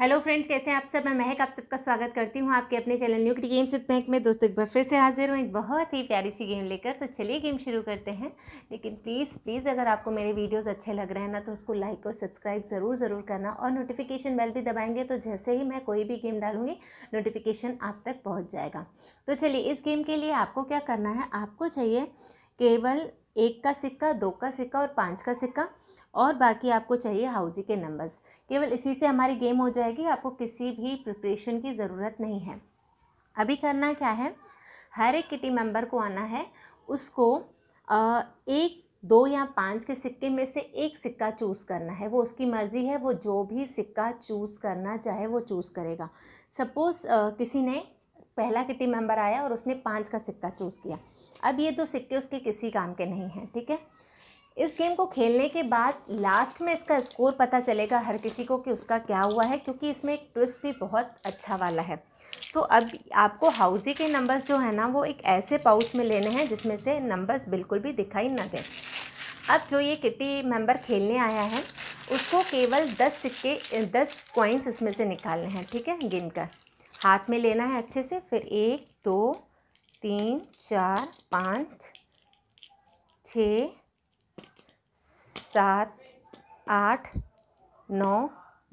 Hello friends कैसे हैं आप सब मैं महक आप सबका स्वागत करती हूं आपके अपने चैनल न्यू गेम्स विथ महक में दोस्तों एक बार फिर से हाजिर हूं एक बहुत ही प्यारी सी गेम लेकर तो चलिए गेम शुरू करते हैं लेकिन प्लीज़ प्लीज़ अगर आपको मेरे वीडियोस अच्छे लग रहे हैं ना तो उसको लाइक और सब्सक्राइब ज़रूर ज़रूर करना और नोटिफिकेशन बेल भी दबाएंगे तो जैसे ही मैं कोई भी गेम डालूंगी नोटिफिकेशन आप तक पहुँच जाएगा तो चलिए इस गेम के लिए आपको क्या करना है आपको चाहिए केवल एक का सिक्का दो का सिक्का और पाँच का सिक्का और बाकी आपको चाहिए हाउजी के नंबर्स केवल इसी से हमारी गेम हो जाएगी आपको किसी भी प्रिपरेशन की ज़रूरत नहीं है अभी करना क्या है हर एक किटी मेंबर को आना है उसको एक दो या पाँच के सिक्के में से एक सिक्का चूज़ करना है वो उसकी मर्ज़ी है वो जो भी सिक्का चूज़ करना चाहे वो चूज़ करेगा सपोज़ किसी ने पहला किटी मेंबर आया और उसने पाँच का सिक्का चूज़ किया अब ये दो सिक्के उसके किसी काम के नहीं हैं ठीक है थीके? इस गेम को खेलने के बाद लास्ट में इसका स्कोर पता चलेगा हर किसी को कि उसका क्या हुआ है क्योंकि इसमें एक ट्विस्ट भी बहुत अच्छा वाला है तो अब आपको हाउजी के नंबर्स जो है ना वो एक ऐसे पाउच में लेने हैं जिसमें से नंबर्स बिल्कुल भी दिखाई ना दें अब जो ये किटी मेंबर खेलने आया है उसको केवल दस सिक्के दस कॉइन्स इसमें से निकालने हैं ठीक है गिन कर हाथ में लेना है अच्छे से फिर एक दो तीन चार पाँच छः सात आठ नौ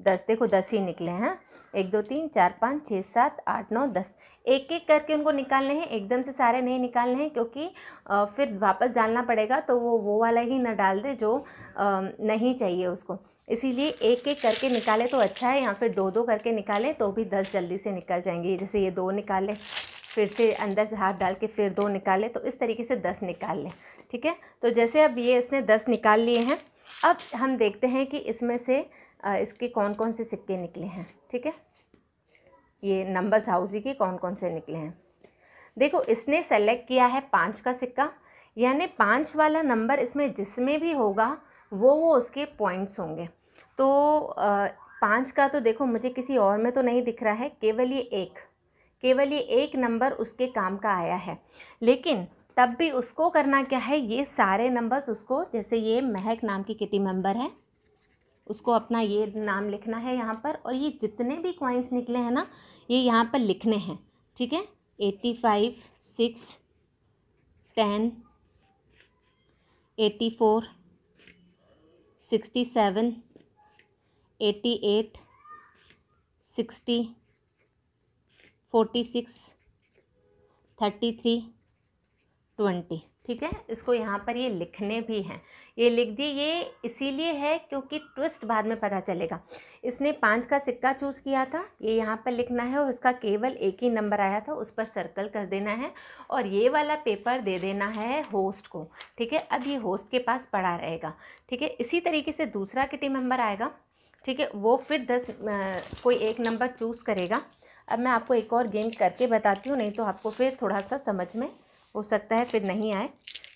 दस देखो दस ही निकले हैं एक दो तीन चार पाँच छः सात आठ नौ दस एक एक करके उनको निकालने हैं एकदम से सारे नहीं निकालने हैं क्योंकि फिर वापस डालना पड़ेगा तो वो वो वाला ही ना डाल दे जो नहीं चाहिए उसको इसीलिए एक एक करके निकाले तो अच्छा है या फिर दो दो करके निकाले तो भी दस जल्दी से निकल जाएंगे जैसे ये दो निकाले फिर से अंदर से हाथ डाल के फिर दो निकाले तो इस तरीके से दस निकाल लें ठीक है तो जैसे अब ये इसने दस निकाल लिए हैं अब हम देखते हैं कि इसमें से इसके कौन कौन से सिक्के निकले हैं ठीक है ये नंबर्स हाउजी के कौन कौन से निकले हैं देखो इसने सेलेक्ट किया है पाँच का सिक्का यानी पाँच वाला नंबर इसमें जिसमें भी होगा वो वो उसके पॉइंट्स होंगे तो पाँच का तो देखो मुझे किसी और में तो नहीं दिख रहा है केवल ये एक केवल ये एक नंबर उसके काम का आया है लेकिन तब भी उसको करना क्या है ये सारे नंबर्स उसको जैसे ये महक नाम की किटी मेंबर है उसको अपना ये नाम लिखना है यहाँ पर और ये जितने भी कॉइन्स निकले हैं ना ये यहाँ पर लिखने हैं ठीक है eighty five six ten eighty four sixty seven eighty eight sixty forty six thirty three twenty ठीक है इसको यहाँ पर ये लिखने भी हैं ये लिख दिए ये इसीलिए है क्योंकि ट्विस्ट बाद में पता चलेगा इसने पाँच का सिक्का चूज़ किया था ये यहाँ पर लिखना है और उसका केवल एक ही नंबर आया था उस पर सर्कल कर देना है और ये वाला पेपर दे देना है होस्ट को ठीक है अब ये होस्ट के पास पड़ा रहेगा ठीक है इसी तरीके से दूसरा किटी मेम्बर आएगा ठीक है वो फिर दस आ, कोई एक नंबर चूज़ करेगा अब मैं आपको एक और गेम करके बताती हूँ नहीं तो आपको फिर थोड़ा सा समझ में हो सकता है फिर नहीं आए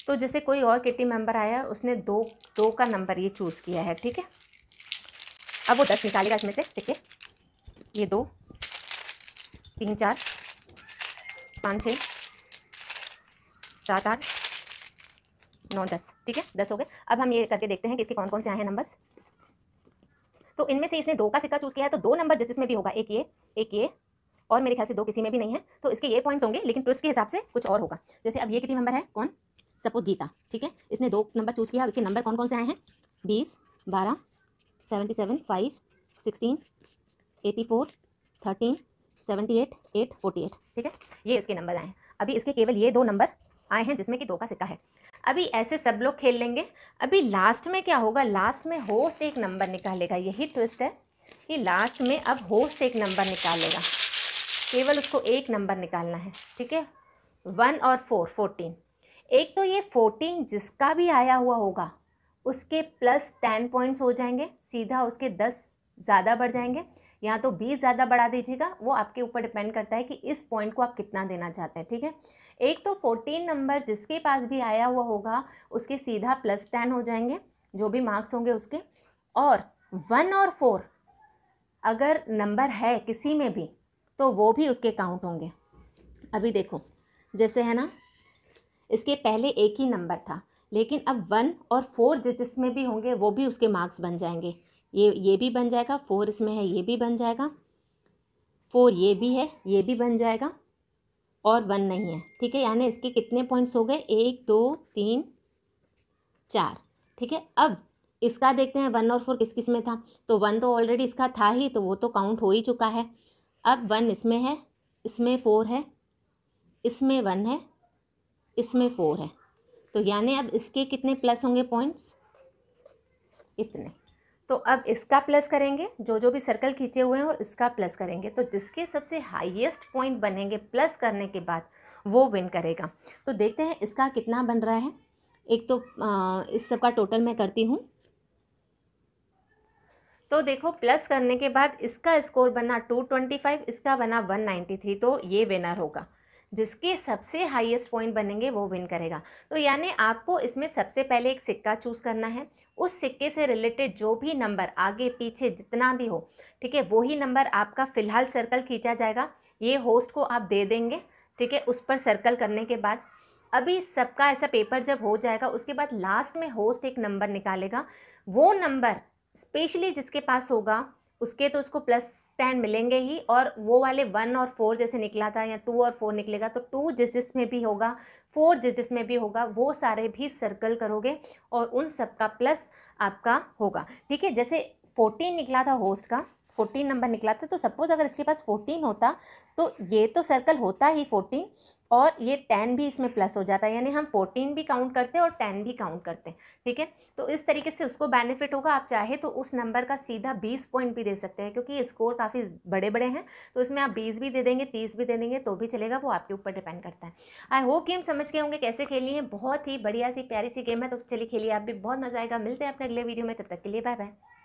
तो जैसे कोई और किटी मेंबर आया उसने दो दो का नंबर ये चूज़ किया है ठीक है अब वो दस निकालेगा इसमें से सिक्के ये दो तीन चार पाँच छः सात आठ नौ दस ठीक है दस हो गए अब हम ये करके देखते हैं कि इसके कौन कौन से आए हैं नंबर्स तो इनमें से इसने दो का सिक्का चूज़ किया है तो दो नंबर जिस जिसमें भी होगा एक ये एक ये और मेरे ख्याल से दो किसी में भी नहीं है तो इसके ये पॉइंट्स होंगे लेकिन ट्विस्ट के हिसाब से कुछ और होगा जैसे अब ये कितनी नंबर है कौन सपोज गीता ठीक है इसने दो नंबर चूज किया इसके नंबर कौन कौन से आए हैं बीस बारह seventy seven five sixteen eighty four thirteen seventy eight eight forty eight ठीक है ये इसके नंबर आए हैं अभी इसके केवल ये दो नंबर आए हैं जिसमें कि दो का सिक्का है अभी ऐसे सब लोग खेल लेंगे अभी लास्ट में क्या होगा लास्ट में होस्ट एक नंबर निकालेगा यही ट्विस्ट है कि लास्ट में अब होस्ट एक नंबर निकालेगा केवल उसको एक नंबर निकालना है ठीक है वन और फोर फोर्टीन एक तो ये फोर्टीन जिसका भी आया हुआ होगा उसके प्लस टेन पॉइंट्स हो जाएंगे सीधा उसके दस ज़्यादा बढ़ जाएंगे या तो बीस ज़्यादा बढ़ा दीजिएगा वो आपके ऊपर डिपेंड करता है कि इस पॉइंट को आप कितना देना चाहते हैं ठीक है एक तो फोर्टीन नंबर जिसके पास भी आया हुआ होगा उसके सीधा प्लस टेन हो जाएंगे जो भी मार्क्स होंगे उसके और वन और फोर अगर नंबर है किसी में भी तो वो भी उसके काउंट होंगे अभी देखो जैसे है ना इसके पहले एक ही नंबर था लेकिन अब वन और फोर जिस जिसमें भी होंगे वो भी उसके मार्क्स बन जाएंगे ये ये भी बन जाएगा फोर इसमें है ये भी बन जाएगा फोर ये भी है ये भी बन जाएगा और वन नहीं है ठीक है यानी इसके कितने पॉइंट्स हो गए एक दो तीन चार ठीक है अब इसका देखते हैं वन और फोर किस किस में था तो वन तो ऑलरेडी इसका था ही तो वो तो काउंट हो ही चुका है अब वन इसमें है इसमें फ़ोर है इसमें वन है इसमें फ़ोर है तो यानी अब इसके कितने प्लस होंगे पॉइंट्स इतने तो अब इसका प्लस करेंगे जो जो भी सर्कल खींचे हुए हैं और इसका प्लस करेंगे तो जिसके सबसे हाईएस्ट पॉइंट बनेंगे प्लस करने के बाद वो विन करेगा तो देखते हैं इसका कितना बन रहा है एक तो इस सब का टोटल मैं करती हूँ तो देखो प्लस करने के बाद इसका स्कोर बना 225 इसका बना 193 तो ये विनर होगा जिसके सबसे हाईएस्ट पॉइंट बनेंगे वो विन करेगा तो यानी आपको इसमें सबसे पहले एक सिक्का चूज़ करना है उस सिक्के से रिलेटेड जो भी नंबर आगे पीछे जितना भी हो ठीक है वही नंबर आपका फ़िलहाल सर्कल खींचा जाएगा ये होस्ट को आप दे देंगे ठीक है उस पर सर्कल करने के बाद अभी सबका ऐसा पेपर जब हो जाएगा उसके बाद लास्ट में होस्ट एक नंबर निकालेगा वो नंबर स्पेशली जिसके पास होगा उसके तो उसको प्लस टेन मिलेंगे ही और वो वाले वन और फोर जैसे निकला था या टू और फोर निकलेगा तो टू जिस जिस में भी होगा फोर जिस जिस में भी होगा वो सारे भी सर्कल करोगे और उन सब का प्लस आपका होगा ठीक है जैसे फोर्टीन निकला था होस्ट का फोर्टीन नंबर निकला था तो सपोज़ अगर इसके पास फोर्टीन होता तो ये तो सर्कल होता ही फोर्टीन और ये टेन भी इसमें प्लस हो जाता है यानी हम फोर्टीन भी काउंट करते हैं और टेन भी काउंट करते हैं ठीक है तो इस तरीके से उसको बेनिफिट होगा आप चाहे तो उस नंबर का सीधा बीस पॉइंट भी दे सकते हैं क्योंकि स्कोर काफ़ी बड़े बड़े हैं तो इसमें आप बीस भी दे देंगे तीस भी दे देंगे तो भी चलेगा वो आपके ऊपर डिपेंड करता है आई होप गेम समझ के होंगे कैसे खेली है बहुत ही बढ़िया सी प्यारी सी गेम है तो चलिए खेलिए आप भी बहुत मज़ा आएगा मिलते हैं अपने अगले वीडियो में तब तक के लिए बाय बाय